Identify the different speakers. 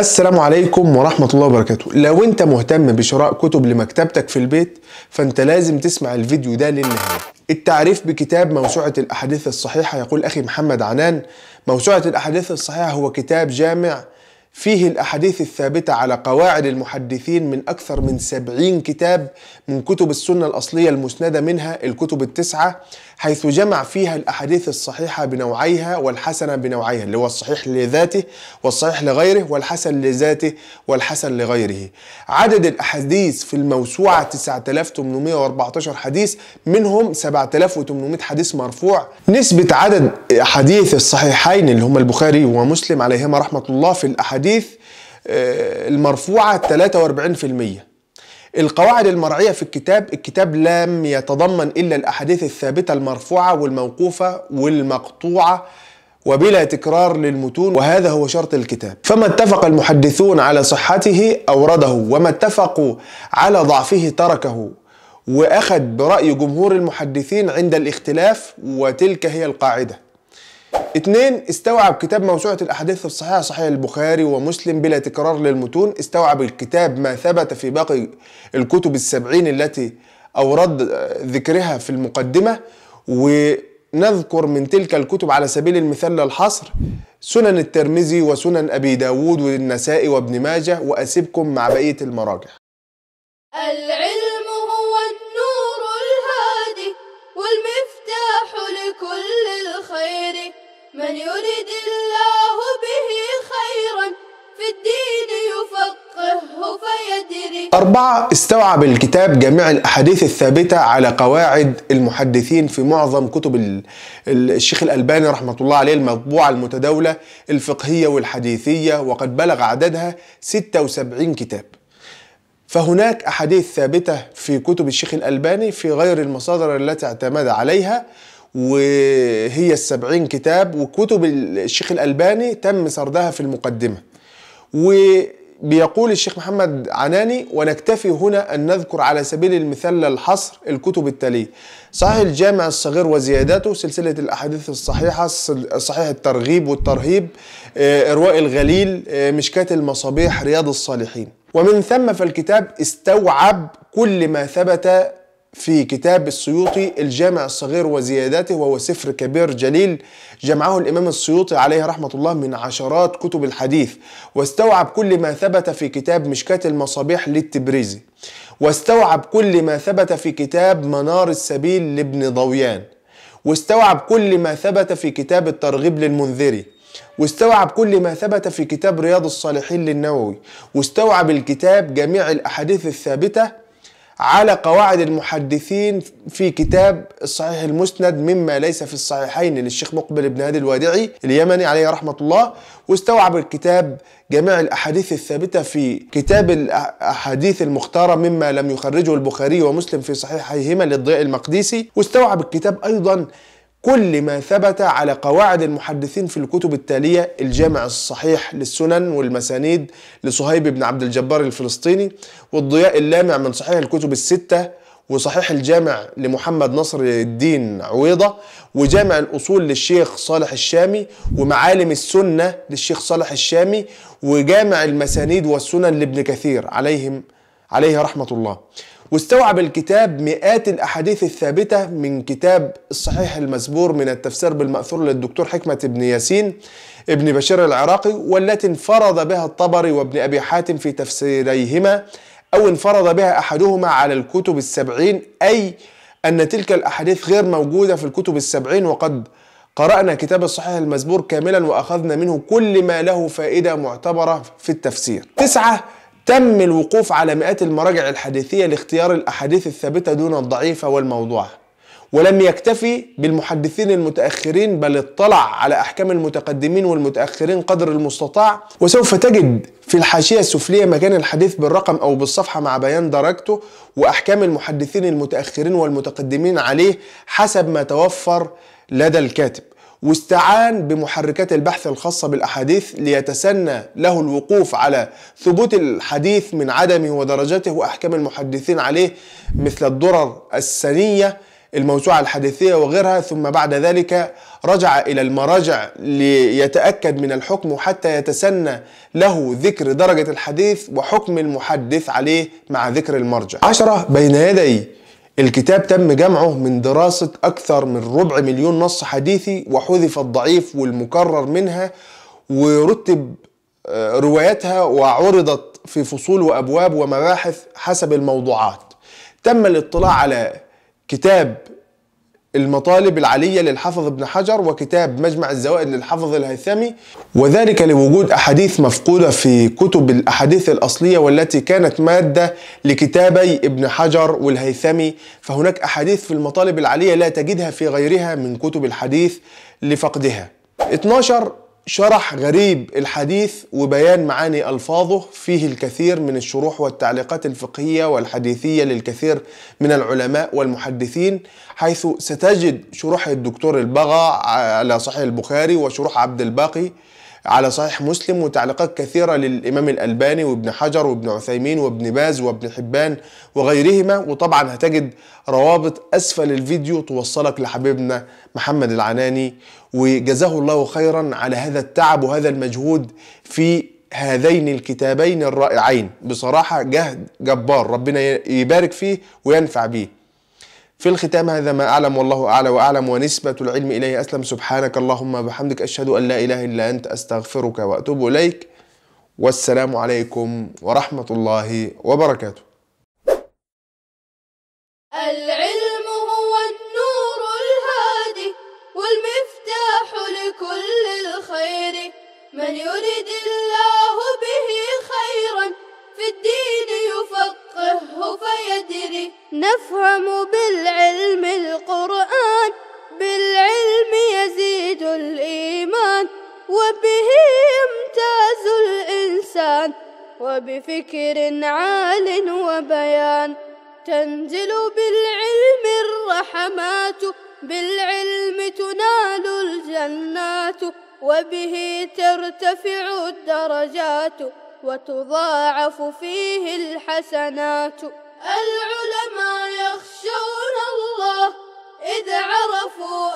Speaker 1: السلام عليكم ورحمة الله وبركاته لو انت مهتم بشراء كتب لمكتبتك في البيت فانت لازم تسمع الفيديو ده للنهاية التعريف بكتاب موسوعة الأحاديث الصحيحة يقول أخي محمد عنان موسوعة الأحاديث الصحيحة هو كتاب جامع فيه الأحاديث الثابتة على قواعد المحدثين من أكثر من سبعين كتاب من كتب السنة الأصلية المسندة منها الكتب التسعة حيث جمع فيها الأحاديث الصحيحة بنوعيها والحسنة بنوعيها اللي هو الصحيح لذاته والصحيح لغيره والحسن لذاته والحسن لغيره عدد الأحاديث في الموسوعة 9814 حديث منهم 7800 حديث مرفوع نسبة عدد أحاديث الصحيحين اللي هم البخاري ومسلم عليهما رحمة الله في الأحاديث الأحاديث آه، المرفوعة 43% القواعد المرعية في الكتاب الكتاب لم يتضمن إلا الأحاديث الثابتة المرفوعة والموقوفة والمقطوعة وبلا تكرار للمتون وهذا هو شرط الكتاب فما اتفق المحدثون على صحته أورده وما اتفقوا على ضعفه تركه وأخذ برأي جمهور المحدثين عند الاختلاف وتلك هي القاعدة اثنين استوعب كتاب موسوعة الأحاديث الصحيحة صحيح البخاري ومسلم بلا تكرار للمتون استوعب الكتاب ما ثبت في باقي الكتب السبعين التي أورد ذكرها في المقدمة ونذكر من تلك الكتب على سبيل المثال للحصر سنن الترمذي وسنن أبي داود والنسائي وابن ماجه وأسيبكم مع بقية المراجع العلم أربعة استوعب الكتاب جميع الأحاديث الثابتة على قواعد المحدثين في معظم كتب الشيخ الألباني رحمة الله عليه المطبوعة المتداولة الفقهية والحديثية وقد بلغ عددها 76 كتاب فهناك أحاديث ثابتة في كتب الشيخ الألباني في غير المصادر التي اعتمد عليها وهي السبعين كتاب وكتب الشيخ الألباني تم سردها في المقدمة و بيقول الشيخ محمد عناني ونكتفي هنا أن نذكر على سبيل المثال الحصر الكتب التالية صحيح الجامع الصغير وزياداته سلسلة الأحاديث الصحيحة صحيح الترغيب والترهيب آه، إرواء الغليل آه، مشكاة المصابيح رياض الصالحين ومن ثم فالكتاب استوعب كل ما ثبت في كتاب السيوطي الجامع الصغير وزياداته وهو سفر كبير جليل جمعه الإمام السيوطي عليه رحمة الله من عشرات كتب الحديث واستوعب كل ما ثبت في كتاب مشكاة المصابيح للتبريزي واستوعب كل ما ثبت في كتاب منار السبيل لابن ضويان واستوعب كل ما ثبت في كتاب الترغيب للمنذري واستوعب كل ما ثبت في كتاب رياض الصالحين للنووي واستوعب الكتاب جميع الأحاديث الثابتة على قواعد المحدثين في كتاب الصحيح المسند مما ليس في الصحيحين للشيخ مقبل بن هادي الوادعي اليمني عليه رحمة الله واستوعب الكتاب جميع الأحاديث الثابتة في كتاب الأحاديث المختارة مما لم يخرجه البخاري ومسلم في صحيحيهما للضياء المقدسي واستوعب الكتاب أيضا كل ما ثبت على قواعد المحدثين في الكتب التالية الجامع الصحيح للسنن والمسانيد لصهيب بن عبد الجبار الفلسطيني والضياء اللامع من صحيح الكتب الستة وصحيح الجامع لمحمد نصر الدين عويضة وجامع الأصول للشيخ صالح الشامي ومعالم السنة للشيخ صالح الشامي وجامع المسانيد والسنن لابن كثير عليهم عليه رحمة الله واستوعب الكتاب مئات الأحاديث الثابتة من كتاب الصحيح المزبور من التفسير بالمأثور للدكتور حكمة بن ياسين ابن بشير العراقي والتي انفرد بها الطبري وابن أبي حاتم في تفسيريهما أو انفرد بها أحدهما على الكتب السبعين أي أن تلك الأحاديث غير موجودة في الكتب السبعين وقد قرأنا كتاب الصحيح المزبور كاملا وأخذنا منه كل ما له فائدة معتبرة في التفسير تسعة تم الوقوف على مئات المراجع الحديثية لاختيار الأحاديث الثابتة دون الضعيفة والموضوعة ولم يكتفي بالمحدثين المتأخرين بل اطلع على أحكام المتقدمين والمتأخرين قدر المستطاع وسوف تجد في الحاشية السفلية مكان الحديث بالرقم أو بالصفحة مع بيان درجته وأحكام المحدثين المتأخرين والمتقدمين عليه حسب ما توفر لدى الكاتب واستعان بمحركات البحث الخاصة بالأحاديث ليتسنى له الوقوف على ثبوت الحديث من عدمه ودرجته وأحكام المحدثين عليه مثل الدرر السنية الموسوعة الحديثية وغيرها ثم بعد ذلك رجع إلى المراجع ليتأكد من الحكم حتى يتسنى له ذكر درجة الحديث وحكم المحدث عليه مع ذكر المرجع عشرة بين يدي الكتاب تم جمعه من دراسة أكثر من ربع مليون نص حديثي وحذف الضعيف والمكرر منها ورتب آه، رواياتها وعرضت في فصول وأبواب ومباحث حسب الموضوعات تم الاطلاع على كتاب المطالب العلية للحافظ ابن حجر وكتاب مجمع الزوائد للحافظ الهيثمي وذلك لوجود أحاديث مفقودة في كتب الأحاديث الأصلية والتي كانت مادة لكتابي ابن حجر والهيثمي فهناك أحاديث في المطالب العلية لا تجدها في غيرها من كتب الحديث لفقدها 12 شرح غريب الحديث وبيان معاني الفاظه فيه الكثير من الشروح والتعليقات الفقهيه والحديثيه للكثير من العلماء والمحدثين حيث ستجد شروح الدكتور البغا على صحيح البخاري وشروح عبد الباقي على صحيح مسلم وتعليقات كثيرة للإمام الألباني وابن حجر وابن عثيمين وابن باز وابن حبان وغيرهما وطبعا هتجد روابط أسفل الفيديو توصلك لحبيبنا محمد العناني وجزاه الله خيرا على هذا التعب وهذا المجهود في هذين الكتابين الرائعين بصراحة جهد جبار ربنا يبارك فيه وينفع بيه في الختام هذا ما أعلم والله أعلى وأعلم ونسبة العلم إليه أسلم سبحانك اللهم وبحمدك أشهد أن لا إله إلا أنت أستغفرك وأتوب إليك والسلام عليكم ورحمة الله وبركاته
Speaker 2: العلم هو النور الهادي والمفتاح لكل الخير من يريد الله به خيرا في الدين يفقهه فيدري نفهم بالعلم القرآن بالعلم يزيد الإيمان وبه يمتاز الإنسان وبفكر عال وبيان تنزل بالعلم الرحمات بالعلم تنال الجنات وبه ترتفع الدرجات وتضاعف فيه الحسنات العلماء يخشون الله إذ عرفوا